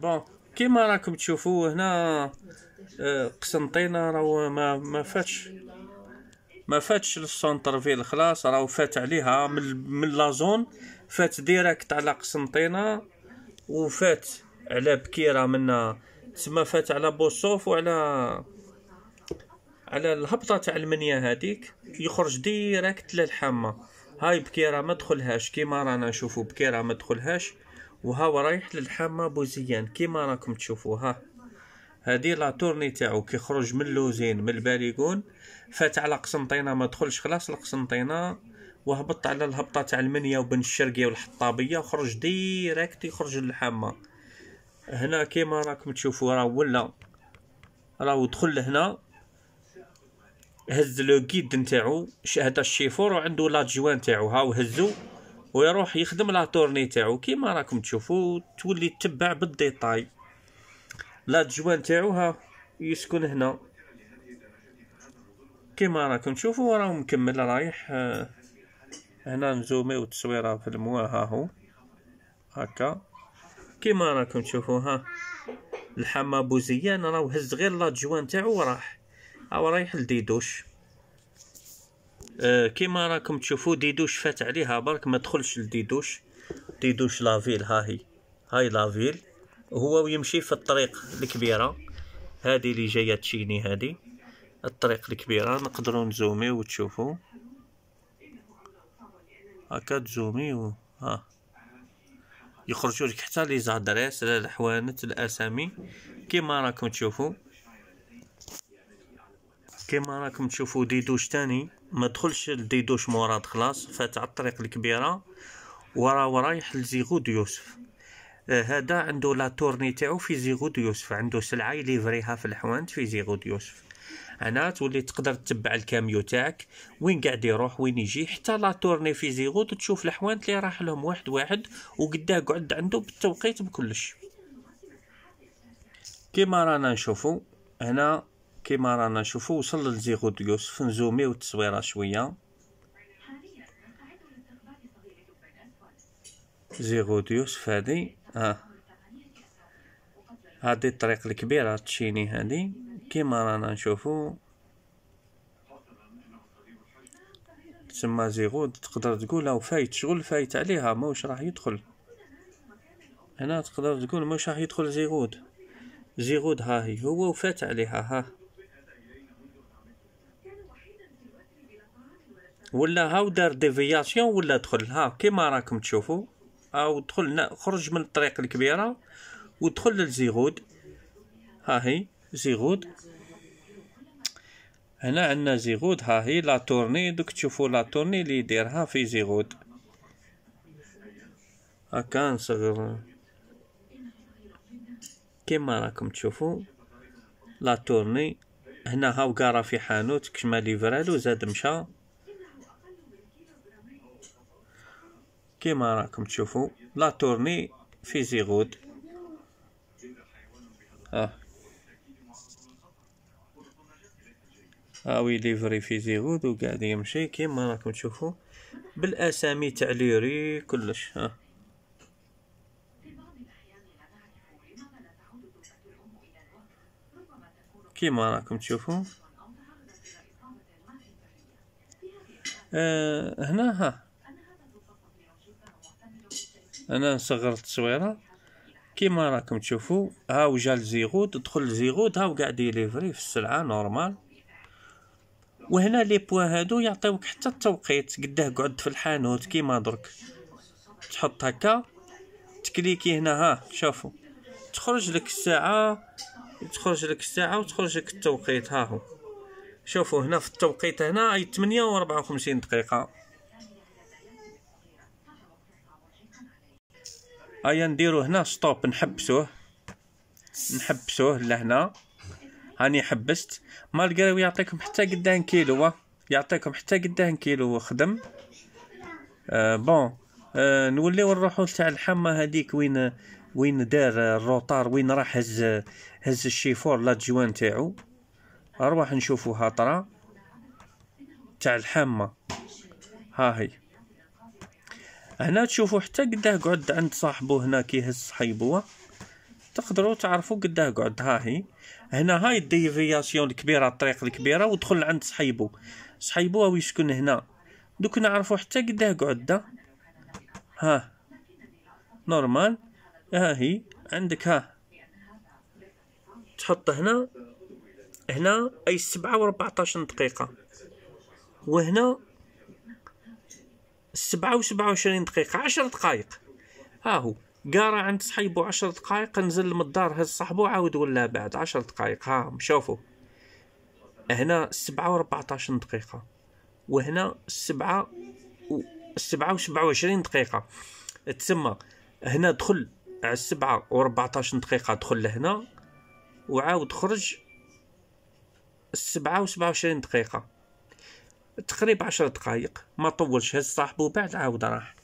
بون كيما راكم تشوفوا هنا قسنطينة راهو ما ما فاتش ما فاتش للسونتر فيل خلاص راهو فات عليها من من لازون فات ديريكت على قسنطينة وفات على بكيرة من تسمى فات على بوصوف وعلى على الهبطة تاع المنيا هذيك يخرج ديريكت للحامة هاي بكيرة ما دخلهاش كيما رانا نشوفو بكيرة ما دخلهاش وهاو رايح للحامة بوزيان كيما راكم تشوفوا ها هادي لا تورني تاعو كيخرج من لوزين من الباليكون فات على قسنطينة ما دخلش خلاص لقسنطينة وهبط على الهبطة تاع المنيا وبن الشرقية والحطابية وخرج ديريكت يخرج للحامة هنا كيما راكم تشوفوا راه ولا راهو دخل لهنا هز لو كيد نتاعو هذا الشيفور وعنده لاجوان جوان تاعو هاو هزو ويروح يخدم لا تورني تاعو كيما راكم تشوفوا تولي تتبع بالديتاي لا جوان تاعو ها يسكن هنا كيما راكم تشوفوا راه مكمل رايح هنا نزوميو وتصويره في الموا ها هو هكا كيما راكم تشوفوا ها الحما بوزيان راهو هز غير لا جوان تاعو وراح او رايح لديدوش آه، كيما راكم تشوفوا ديدوش فات عليها برك ما دخلش لديدوش ديدوش لافيل ها هي هاي لافيل هو يمشي في الطريق الكبيره هذه اللي جايه تشيني هذه الطريق الكبيره نقدروا نزومي وتشوفوا هكا تزومي و... ها يخرجوا لك حتى لي زادريس الحوانت الاسامي كيما راكم تشوفوا كيما راكم تشوفوا ديدوش تاني ما دخلش لديدوش مراد خلاص فات على الطريق الكبيره ورا ورايح لزيغود يوسف آه، هذا عنده لا تورني تاعو في زيغود يوسف عنده سلعه يليفريها في الحوانت في زيغود يوسف هنا تولي تقدر تتبع الكاميو تاعك وين قاعد يروح وين يجي حتى لا تورني في زيغود تشوف الحوانت اللي راح لهم واحد واحد وقداه قعد عنده بالتوقيت بكلش كيما رانا نشوفو هنا كيما رانا نشوفو وصل يوسف نزوميو التصويره شويه يوسف فهادي اه هادي الطريق الكبيرة تشيني هادي كيما رانا نشوفو تسمى زيغود تقدر تقول او فايت شغل فايت عليها موش راح يدخل هنا تقدر تقول موش راح يدخل زيغود زيغود ها هي هو وفات عليها ها ولا هاو دار ديفياسيون ولا دخل ها كيما راكم تشوفوا او دخل خرج من الطريق الكبيره ودخل للزيغود ها هي زيغود هنا عندنا زيغود ها هي لا تورني دوك تشوفوا لا تورني اللي يديرها في زيغود كان صغير كيما راكم تشوفوا لا تورني هنا هاو قارا في حانوت كشما ليفرالو زاد مشى كما راكم تشوفوا لا تورني في زيغود آه. اه وي ليفري في زيغود وقاعد يمشي كما راكم تشوفوا بالاسامي تاع ليري كلش ها آه. كيما راكم تشوفوا آه هنا ها انا صغرت التصويره كيما راكم تشوفوا ها وجا لزيغوت تدخل لزيغوت ها وقاعد ديليفري في السلعه نورمال وهنا لي بوا هادو يعطيوك حتى التوقيت قداه قعد في الحانوت كيما درك تحط هكا تكليكي هنا ها شوفوا تخرج لك الساعه تخرج لك الساعه وتخرج لك التوقيت ها هو شوفوا هنا في التوقيت هنا 8 و 54 دقيقه هيا نديرو هنا ستوب نحبسوه نحبسوه لهنا هاني حبست مالقراو يعطيكم حتى قداه كيلو يعطيكم حتى قداه كيلو خدم آه بون آه نوليو نروحو تاع الحمى هذيك وين وين دار الروطار وين راح هز هز الشيفور لادجوان تاعو اروح نشوفوها طرا تاع الحامه ها هي هنا تشوفوا حتى قداه قعد عند صاحبو هنا كيهز حيبوه تقدروا تعرفوا قداه قعد ها هي هنا هاي الديفياسيون الكبيره الطريق الكبيره ودخل عند صحيبو صحيبو هو يسكن هنا دوك نعرفوا حتى قداه قعد ها نورمال ها هي عندك ها تحط هنا هنا اي سبعة و دقيقة وهنا سبعة وسبعة وعشرين دقيقة عشر دقايق ها هو قارا عند صحيبو عشر دقايق نزل من الدار هز صاحبو عاود ولا بعد عشر دقايق ها شوفوا هنا سبعة وربعتاش دقيقة وهنا سبعة و... سبعة وسبعة وعشرين دقيقة تسمى هنا دخل على السبعة وربعتاش دقيقة دخل لهنا وعاود خرج السبعة وسبعة وعشرين دقيقة تقريبا عشر دقائق ما طولش هز صاحبو بعد عاود راح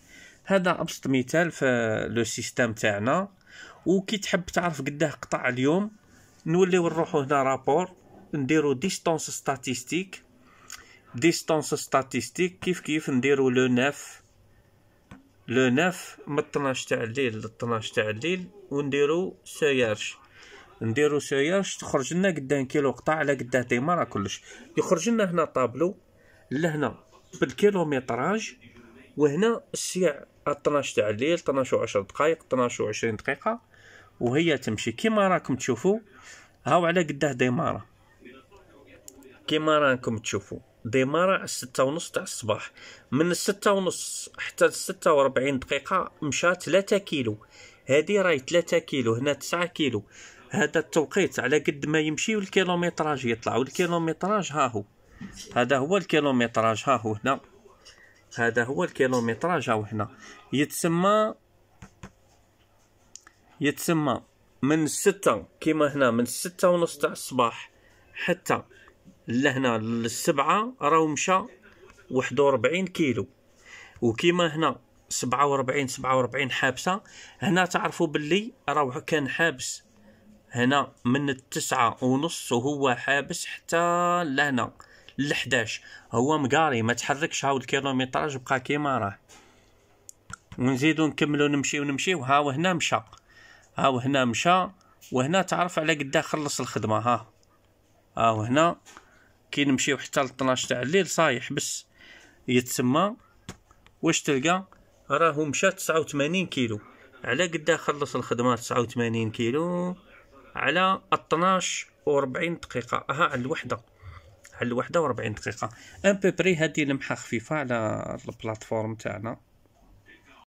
هذا ابسط مثال في لو سيستيم تاعنا وكي تحب تعرف قداه قطع اليوم نوليو نروحو هنا رابور نديرو ديستونس ستاتيستيك ديستونس ستاتيستيك كيف كيف نديرو لو ناف لو ناف من 12 تاع الليل ل 12 تاع الليل ونديرو سيارش نديرو سيارش تخرج لنا قداه كيلو قطع على قداه تيمارا كلش يخرج لنا هنا طابلو لهنا بالكيلومتراج وهنا السيع 12 تاع الليل 12 و 10 دقائق 12 و 20 دقيقه وهي تمشي كيما راكم تشوفوا هاو على قداه ديماره كيما راكم تشوفوا ديمارة على ستة ونص تاع الصباح من الستة ونص حتى الستة وربعين دقيقة مشى ثلاثة كيلو هادي راهي ثلاثة كيلو هنا تسعة كيلو هذا التوقيت على قد ما يمشي والكيلومتراج يطلع والكيلومتراج ها هو هذا هو الكيلومتراج ها هو هنا هذا هو الكيلومتراج ها هو هنا يتسمى يتسمى من ستة كيما هنا من ستة ونص تاع الصباح حتى لهنا للسبعة راهو مشى واحد وربعين كيلو وكيما هنا سبعة وربعين سبعة وربعين حابسة هنا تعرفوا باللي راهو كان حابس هنا من التسعة ونص وهو حابس حتى لهنا ل 11 هو مقاري ما تحركش هاو الكيلومتراج بقى كيما راه ونزيدو نكملو نمشيو نمشيو هاو هنا مشى هاو هنا مشى وهنا تعرف على قدا خلص الخدمه ها هاو هنا كي نمشيو حتى ل 12 تاع الليل صايح بس يتسمى واش تلقى راهو مشى 89 كيلو على قدا خلص الخدمه 89 كيلو على 12 و 40 دقيقه ها على الوحده على واحدة وربعين دقيقة ان بوبري هادي لمحة خفيفة على البلاتفورم تاعنا